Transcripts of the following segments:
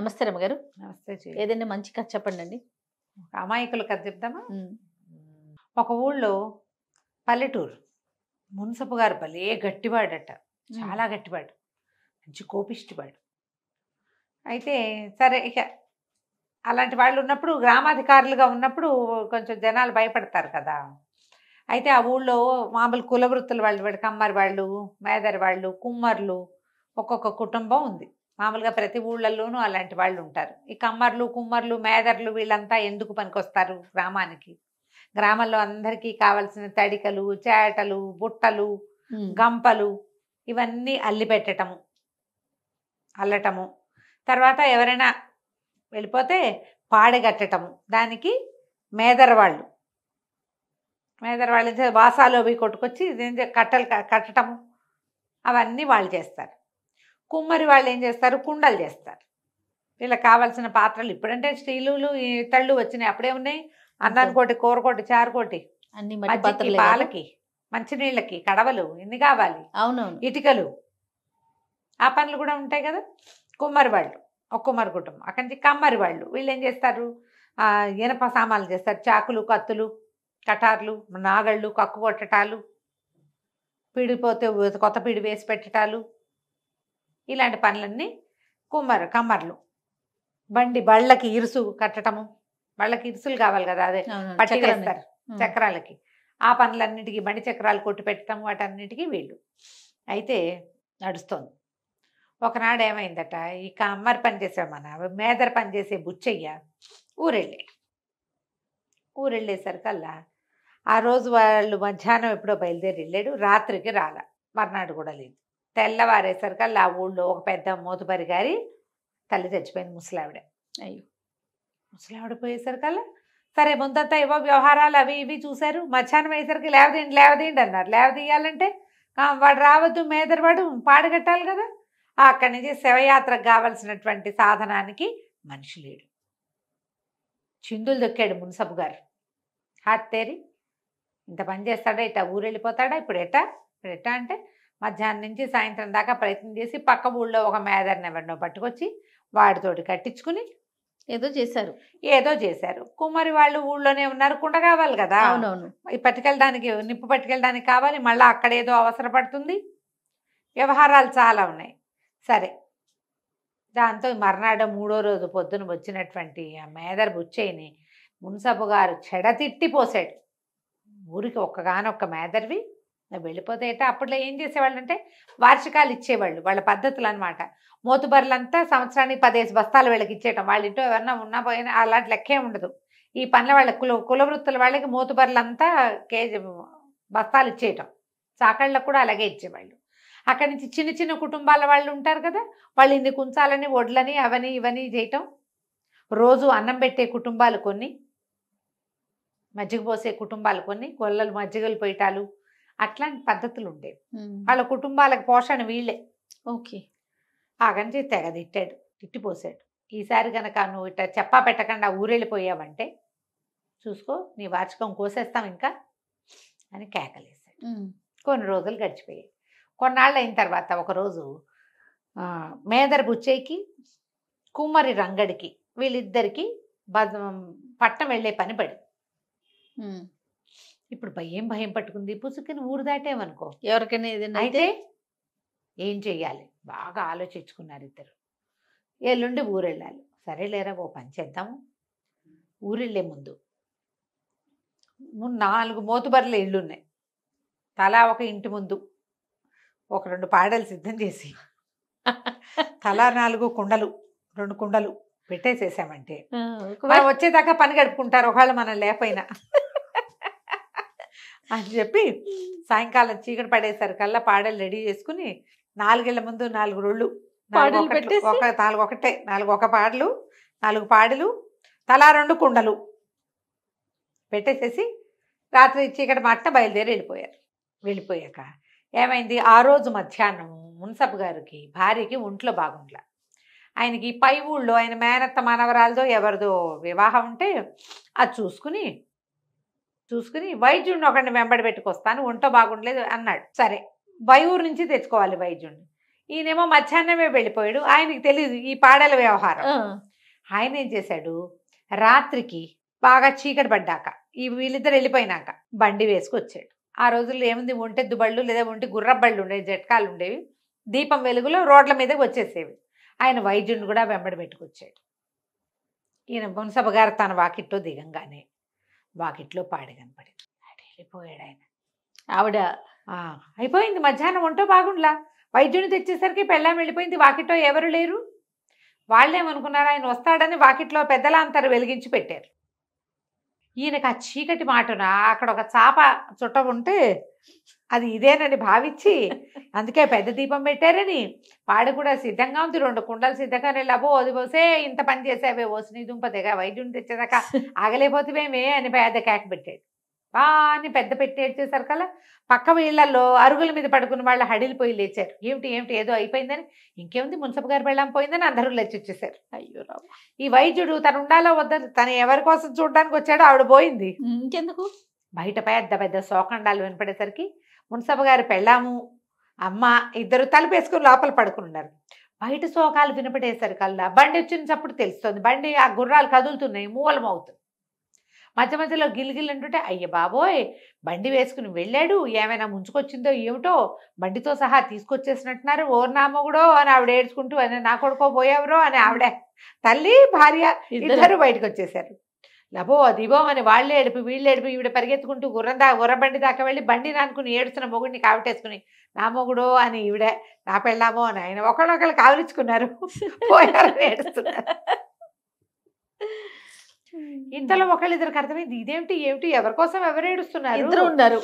నమస్తే గారు నమస్తే ఏదైనా మంచి కథ చెప్పండి అండి అమాయకులు కథ చెప్తామా ఒక ఊళ్ళో పల్లెటూరు మున్సపు గారు భలే గట్టివాడట చాలా గట్టివాడు మంచి కోపిష్టివాడు అయితే సరే ఇక అలాంటి వాళ్ళు ఉన్నప్పుడు గ్రామాధికారులుగా ఉన్నప్పుడు కొంచెం జనాలు భయపడతారు కదా అయితే ఆ ఊళ్ళో మామూలు కులవృత్తులు వాళ్ళు వాళ్ళు కమ్మరి వాళ్ళు మేదరి వాళ్ళు కుమ్మర్లు ఒక్కొక్క కుటుంబం ఉంది మామూలుగా ప్రతి ఊళ్ళల్లోనూ అలాంటి వాళ్ళు ఉంటారు ఈ కమ్మర్లు కుమ్మర్లు మేదర్లు వీళ్ళంతా ఎందుకు పనికొస్తారు గ్రామానికి గ్రామంలో అందరికీ కావలసిన తడికలు చేటలు బుట్టలు గంపలు ఇవన్నీ అల్లిపెట్టటము అల్లటము తర్వాత ఎవరైనా వెళ్ళిపోతే పాడగట్టటము దానికి మేదరవాళ్ళు మేదరవాళ్ళు వాసాలు అవి కొట్టుకొచ్చి కట్టలు కట్టటము అవన్నీ వాళ్ళు చేస్తారు కుమ్మరి వాళ్ళు ఏం చేస్తారు కుండలు చేస్తారు వీళ్ళకి కావాల్సిన పాత్రలు ఇప్పుడంటే స్టీలులు తళ్ళు వచ్చినాయి అప్పుడే ఉన్నాయి కోటి కూరకోటి చారుకోటి అన్ని పాలకి మంచినీళ్ళకి కడవలు ఇన్ని కావాలి అవును ఇటుకలు ఆ పనులు కూడా ఉంటాయి కదా కుమ్మరి వాళ్ళు ఒక కుమ్మరి కుటుంబం అక్కడి నుంచి కమ్మరి వాళ్ళు వీళ్ళు ఏం చేస్తారు ఇనప సామాన్లు చేస్తారు చాకులు కత్తులు కటార్లు నాగళ్ళు కక్కు కొట్టటాలు పీడిపోతే కొత్త పీడి వేసి పెట్టటాలు ఇలాంటి పనులన్నీ కుమ్మరు కమ్మర్లు బండి బళ్ళకి ఇరుసు కట్టడము బళ్ళకి ఇరుసులు కావాలి కదా అదే పట్టుకెళ్తారు చక్రాలకి ఆ పనులన్నిటికీ బండి చక్రాలు కొట్టి పెట్టడం వాటన్నిటికీ వీళ్ళు అయితే నడుస్తోంది ఒకనాడు ఏమైందట ఈ కమ్మరి పనిచేసే మన మేదర్ పనిచేసే బుచ్చయ్య ఊరెళ్ళే ఊరెళ్ళేసరికల్లా ఆ రోజు వాళ్ళు మధ్యాహ్నం ఎప్పుడో బయలుదేరి వెళ్ళాడు రాత్రికి రాల మర్నాడు కూడా లేదు తెల్లవారేసరికల్లా ఆ ఊళ్ళో ఒక పెద్ద మూతపరి గారి తల్లి చచ్చిపోయింది ముసలావిడ అయ్యో ముసలావిడ పోయేసరికల్లా సరే ముందంతా ఏవో వ్యవహారాలు అవి ఇవి చూశారు మధ్యాహ్నం అయ్యేసరికి లేవదీయండి లేవదీయండి అన్నారు లేవదీయాలంటే వాడు రావద్దు మేదరవాడు పాడగట్టాలి కదా అక్కడి నుంచి శివయాత్రకు కావలసినటువంటి సాధనానికి మనిషి లేడు చిందులు దొక్కాడు మున్సబు గారు హాత్ తేరి ఇంత పని చేస్తాడా ఊరు ఊరెళ్ళిపోతాడా ఇప్పుడు ఎట్టా ఇప్పుడు ఎట్టా అంటే మధ్యాహ్నం నుంచి సాయంత్రం దాకా ప్రయత్నం చేసి పక్క ఊళ్ళో ఒక మేదర్ని ఎవరినో పట్టుకొచ్చి వాడితోటి కట్టించుకుని ఏదో చేశారు ఏదో చేశారు కుమారి వాళ్ళు ఊళ్ళోనే ఉన్నారు కుండ కావాలి కదా అవునవును ఈ పట్టుకెళ్ళడానికి నిప్పు పట్టుకెళ్ళడానికి కావాలి మళ్ళీ అక్కడ ఏదో అవసరపడుతుంది వ్యవహారాలు చాలా ఉన్నాయి సరే దాంతో మర్నాడు మూడో రోజు పొద్దున వచ్చినటువంటి ఆ మేదర్ బుచ్చయ్యని మున్సబు గారు చెడతిట్టి ఊరికి ఒక్కగానొక్క మేదర్వి వెళ్ళిపోతే అయితే అప్పట్లో ఏం చేసేవాళ్ళు అంటే వార్షికాలు ఇచ్చేవాళ్ళు వాళ్ళ పద్ధతులు అనమాట మోతుబర్లంతా సంవత్సరానికి పదేసి బస్తాలు వీళ్ళకి ఇచ్చేయటం వాళ్ళ ఇంట్లో ఎవరన్నా ఉన్నా పోయినా అలాంటి లెక్కే ఉండదు ఈ పనుల వాళ్ళ కుల కుల వృత్తుల వాళ్ళకి మోతుబర్లంతా కేజీ బస్తాలు ఇచ్చేయటం చాకళ్ళకు కూడా అలాగే ఇచ్చేవాళ్ళు అక్కడి నుంచి చిన్న చిన్న కుటుంబాల వాళ్ళు ఉంటారు కదా వాళ్ళు ఇన్ని కుంచాలని ఒడ్లని అవని ఇవని చేయటం రోజు అన్నం పెట్టే కుటుంబాలు కొన్ని మజ్జిగ పోసే కుటుంబాలు కొన్ని కొల్లలు మజ్జిగలు పోయటాలు అట్లాంటి పద్ధతులు ఉండేవి వాళ్ళ కుటుంబాలకు పోషణ వీళ్ళే ఓకే ఆగంటే తెగ తిట్టాడు తిట్టిపోసాడు ఈసారి కనుక నువ్వు ఇట్లా చెప్పా పెట్టకుండా ఊరెళ్ళిపోయావంటే చూసుకో నీ వాచకం కోసేస్తాం ఇంకా అని కేకలేసాడు కొన్ని రోజులు గడిచిపోయాయి కొన్నాళ్ళు అయిన తర్వాత ఒకరోజు మేదర్ బుచ్చయ్యకి కుమ్మరి రంగడికి వీళ్ళిద్దరికి పట్టం వెళ్ళే పని పడింది ఇప్పుడు భయం భయం పట్టుకుంది పుసుకుని ఊరు దాటేమనుకో ఎవరికైనా ఏదైనా అయితే ఏం చెయ్యాలి బాగా ఆలోచించుకున్నారు ఇద్దరు ఎల్లుండి ఊరు వెళ్ళాలి సరే లేరా ఓ పని చేద్దాము ఊరు వెళ్ళే ముందు నాలుగు మోతుబర్ల ఇళ్ళు ఉన్నాయి తలా ఒక ఇంటి ముందు ఒక రెండు పాడలు సిద్ధం చేసి తలా నాలుగు కుండలు రెండు కుండలు పెట్టేసేసామంటే వచ్చేదాకా పని గడుపుకుంటారు ఒకవేళ మనం లేకపోయినా అని చెప్పి సాయంకాలం చీకటి పడేసరి కల్లా పాడలు రెడీ చేసుకుని నాలుగేళ్ల ముందు నాలుగు రోళ్ళు ఒక నాలుగు ఒకటే నాలుగు ఒక పాడలు నాలుగు పాడలు తలా రెండు కుండలు పెట్టేసేసి రాత్రి చీకటి మాట బయలుదేరి వెళ్ళిపోయారు వెళ్ళిపోయాక ఏమైంది ఆ రోజు మధ్యాహ్నం మున్సప్ గారికి భార్యకి ఒంట్లో బాగుండలా ఆయనకి పై ఊళ్ళో ఆయన మేనత్త మనవరాలదో ఎవరిదో వివాహం ఉంటే అది చూసుకుని చూసుకుని వైద్యుడిని ఒకరిని వెంబడి పెట్టుకొస్తాను ఒంట బాగుండలేదు అన్నాడు సరే బయూరు నుంచి తెచ్చుకోవాలి వైద్యుడిని ఈయనేమో మధ్యాహ్నమే వెళ్ళిపోయాడు ఆయనకి తెలియదు ఈ పాడల వ్యవహారం ఆయన ఏం చేశాడు రాత్రికి బాగా చీకటి పడ్డాక ఈ వీళ్ళిద్దరు వెళ్ళిపోయినాక బండి వచ్చాడు ఆ రోజుల్లో ఏముంది ఒంటె దుబళ్ళు లేదా ఒంటి గుర్రబళ్ళు ఉండేవి జట్కాలు ఉండేవి దీపం వెలుగులో రోడ్ల మీద వచ్చేసేవి ఆయన వైద్యుడిని కూడా వెంబడి పెట్టుకొచ్చాడు ఈయన మున్సభ గారు తన వాకిట్లో దిగంగానే వాకిట్లో పాడి కనపడింది వెళ్ళిపోయాడు ఆయన ఆవిడ అయిపోయింది మధ్యాహ్నం ఒంటో బాగుండ్లా వైద్యుని తెచ్చేసరికి పెళ్ళాం వెళ్ళిపోయింది వాకిట్లో ఎవరు లేరు వాళ్ళేమనుకున్నారు ఆయన వస్తాడని వాకిట్లో పెద్దలా అంతరు వెలిగించి పెట్టారు ఈయనకు ఆ చీకటి మాటన అక్కడ ఒక చాప చుట్ట ఉంటే అది ఇదేనని భావించి అందుకే పెద్ద దీపం పెట్టారని వాడు కూడా సిద్ధంగా ఉంది రెండు కుండలు సిద్ధంగా వెళ్ళబో అది పోసే ఇంత పని చేసావే పోసిన దుంప తెగ వైద్యుని తెచ్చేదాకా ఆగలేకపోతే మేమే అని పెద్ద కేక పెట్టాడు బాగా పెద్ద పెట్టి కదా పక్క వీళ్ళల్లో అరుగుల మీద పడుకున్న వాళ్ళు పోయి లేచారు ఏమిటి ఏమిటి ఏదో అయిపోయిందని ఇంకేముంది మున్సిపల్ గారు వెళ్ళాం పోయిందని అందరూ లేచి వచ్చేసారు అయ్యో రావు ఈ వైద్యుడు తను ఉండాలో వద్ద తను ఎవరి కోసం చూడడానికి వచ్చాడో ఆవిడ పోయింది ఇంకెందుకు బయట పెద్ద పెద్ద శోకండాలు వినపడేసరికి మున్సపు గారు పెళ్ళాము అమ్మ ఇద్దరు తలుపేసుకుని లోపల పడుకున్నారు బయట శోకాలు వినపడేసరికల్లా బండి వచ్చినప్పుడు తెలుస్తుంది బండి ఆ గుర్రాలు కదులుతున్నాయి మూలమవుతుంది మధ్య మధ్యలో గిల్గిల్ అంటుంటే అయ్య బాబోయ్ బండి వేసుకుని వెళ్ళాడు ఏమైనా ముంచుకొచ్చిందో ఏమిటో బండితో సహా తీసుకొచ్చేసినట్టున్నారు నామగుడో అని ఆవిడ ఏడ్చుకుంటూ అని నా కొడుకో పోయావరో అని ఆవిడ తల్లి భార్య ఇద్దరు బయటకు వచ్చేసారు లబో దిబో అని వాళ్ళే ఏడిపి వీళ్ళు ఏడిపి ఈవిడ పరిగెత్తుకుంటూ గుర్రం దా గుర్ర బండి దాకా వెళ్ళి బండి నానుకుని ఏడుస్తున్న మొగుడిని కావిటేసుకుని నా మొగుడు అని ఈవిడ నా పెళ్ళామో అని ఆయన ఒకళ్ళొకళ్ళు కావలించుకున్నారు పోయారని ఏడుస్తున్నారు ఇంతలో ఒకళ్ళిద్దరికి అర్థమైంది ఇదేమిటి ఏమిటి ఎవరికోసం ఎవరేడుస్తున్నారు ఇద్దరు ఉన్నారు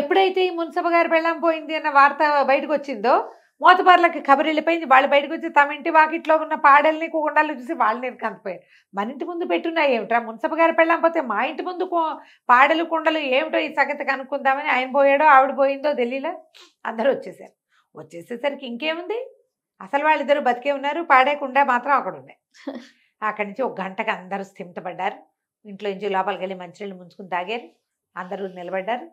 ఎప్పుడైతే ఈ మున్సభ గారు పెళ్ళం పోయింది అన్న వార్త బయటకు వచ్చిందో మూతపార్లకి కబురు వెళ్ళిపోయింది వాళ్ళు బయటకు వచ్చి తమ ఇంటి వాకిట్లో ఉన్న పాడల్ని కూకుండాలు చూసి వాళ్ళని కందిపోయారు మన ఇంటి ముందు పెట్టున్నాయి ఏమిట్రా మున్సభ గారు పోతే మా ఇంటి ముందు పాడలు కుండలు ఏమిటో ఈ సంగతి కనుక్కుందామని ఆయన పోయాడో ఆవిడ పోయిందో ఢిల్లీలో అందరూ వచ్చేసారు వచ్చేసేసరికి ఇంకేముంది అసలు వాళ్ళిద్దరు బతికే ఉన్నారు పాడేకుండా మాత్రం అక్కడ ఉన్నాయి అక్కడి నుంచి ఒక గంటకు అందరూ స్థిమితపడ్డారు ఇంట్లో నుంచి లోపలికి వెళ్ళి మంచినీళ్ళు ముంచుకుని తాగారు అందరూ నిలబడ్డారు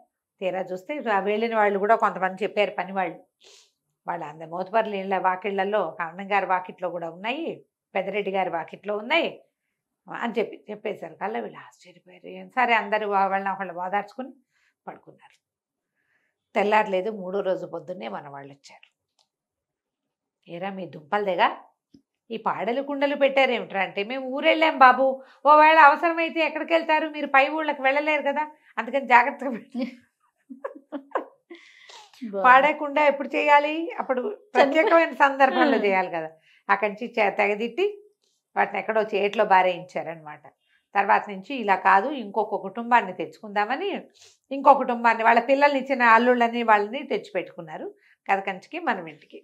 తీరా చూస్తే వెళ్ళిన వాళ్ళు కూడా కొంతమంది చెప్పారు పని వాళ్ళు వాళ్ళు అందరి మోతపర్లు ఇళ్ళ వాకిళ్లలో అన్నం గారి వాకిట్లో కూడా ఉన్నాయి పెదరెడ్డి గారి వాకిట్లో ఉన్నాయి అని చెప్పి చెప్పేశారు కల్లా వీళ్ళు ఆశ్చర్యపోయారు సరే అందరూ వాళ్ళని ఒకళ్ళు ఓదార్చుకుని పడుకున్నారు తెల్లారలేదు మూడో రోజు పొద్దున్నే మన వాళ్ళు వచ్చారు ఏరా మీ దుంపలు దిగా ఈ పాడలు కుండలు పెట్టారేమిట్రా అంటే మేము ఊరెళ్ళాం బాబు ఓవేళ అవసరమైతే ఎక్కడికి వెళ్తారు మీరు పై ఊళ్ళకి వెళ్ళలేరు కదా అందుకని జాగ్రత్తగా పెట్టి పాడకుండా ఎప్పుడు చేయాలి అప్పుడు ప్రత్యేకమైన సందర్భంలో చేయాలి కదా అక్కడి నుంచి తెగదిట్టి వాటిని ఎక్కడో చేతిలో బారేయించారనమాట తర్వాత నుంచి ఇలా కాదు ఇంకొక కుటుంబాన్ని తెచ్చుకుందామని ఇంకో కుటుంబాన్ని వాళ్ళ పిల్లల్ని ఇచ్చిన అల్లుళ్ళని వాళ్ళని తెచ్చిపెట్టుకున్నారు కంచికి మనం ఇంటికి